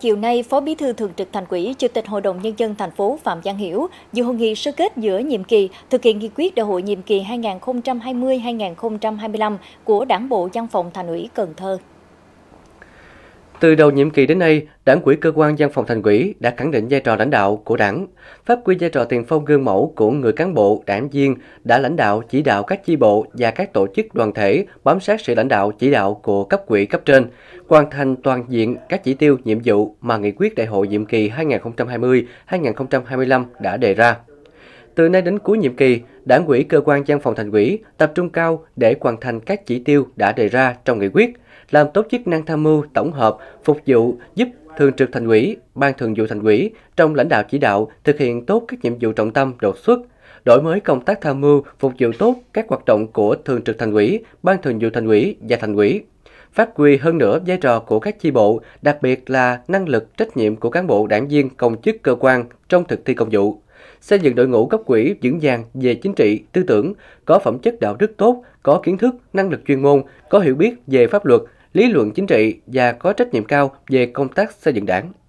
Chiều nay, Phó Bí thư Thường trực Thành ủy, Chủ tịch Hội đồng Nhân dân thành phố Phạm Giang Hiểu dự hội nghị sơ kết giữa nhiệm kỳ thực hiện nghị quyết đại hội nhiệm kỳ 2020-2025 của Đảng bộ Văn phòng Thành ủy Cần Thơ. Từ đầu nhiệm kỳ đến nay, Đảng ủy cơ quan văn phòng thành ủy đã khẳng định vai trò lãnh đạo của Đảng, phát huy vai trò tiền phong gương mẫu của người cán bộ, đảng viên đã lãnh đạo chỉ đạo các chi bộ và các tổ chức đoàn thể bám sát sự lãnh đạo chỉ đạo của cấp quỹ cấp trên, hoàn thành toàn diện các chỉ tiêu nhiệm vụ mà nghị quyết đại hội nhiệm kỳ 2020-2025 đã đề ra. Từ nay đến cuối nhiệm kỳ, Đảng ủy cơ quan văn phòng thành ủy tập trung cao để hoàn thành các chỉ tiêu đã đề ra trong nghị quyết, làm tốt chức năng tham mưu tổng hợp, phục vụ giúp Thường trực Thành ủy, Ban Thường vụ Thành ủy trong lãnh đạo chỉ đạo thực hiện tốt các nhiệm vụ trọng tâm đột xuất, đổi mới công tác tham mưu phục vụ tốt các hoạt động của Thường trực Thành ủy, Ban Thường vụ Thành ủy và Thành ủy phát huy hơn nữa vai trò của các chi bộ, đặc biệt là năng lực trách nhiệm của cán bộ đảng viên công chức cơ quan trong thực thi công vụ xây dựng đội ngũ cấp quỹ vững vàng về chính trị, tư tưởng, có phẩm chất đạo đức tốt, có kiến thức, năng lực chuyên môn, có hiểu biết về pháp luật, lý luận chính trị và có trách nhiệm cao về công tác xây dựng đảng.